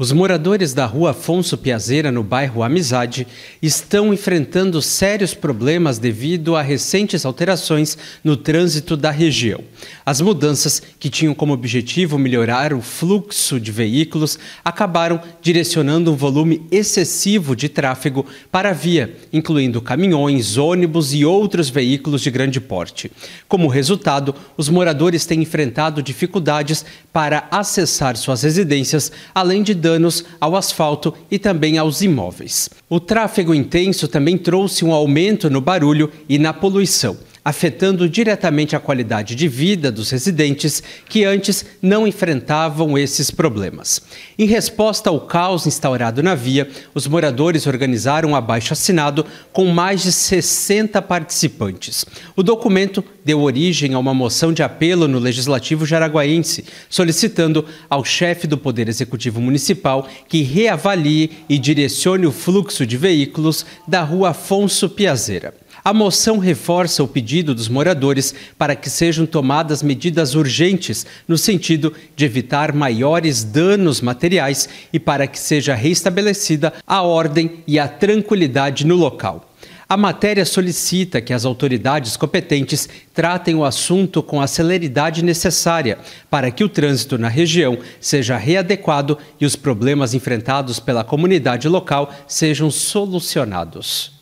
Os moradores da rua Afonso Piazeira, no bairro Amizade, estão enfrentando sérios problemas devido a recentes alterações no trânsito da região. As mudanças, que tinham como objetivo melhorar o fluxo de veículos, acabaram direcionando um volume excessivo de tráfego para a via, incluindo caminhões, ônibus e outros veículos de grande porte. Como resultado, os moradores têm enfrentado dificuldades para acessar suas residências, além de danos ao asfalto e também aos imóveis. O tráfego intenso também trouxe um aumento no barulho e na poluição afetando diretamente a qualidade de vida dos residentes que antes não enfrentavam esses problemas. Em resposta ao caos instaurado na via, os moradores organizaram um abaixo-assinado com mais de 60 participantes. O documento deu origem a uma moção de apelo no Legislativo Jaraguaense, solicitando ao chefe do Poder Executivo Municipal que reavalie e direcione o fluxo de veículos da rua Afonso Piazeira. A moção reforça o pedido dos moradores para que sejam tomadas medidas urgentes no sentido de evitar maiores danos materiais e para que seja restabelecida a ordem e a tranquilidade no local. A matéria solicita que as autoridades competentes tratem o assunto com a celeridade necessária para que o trânsito na região seja readequado e os problemas enfrentados pela comunidade local sejam solucionados.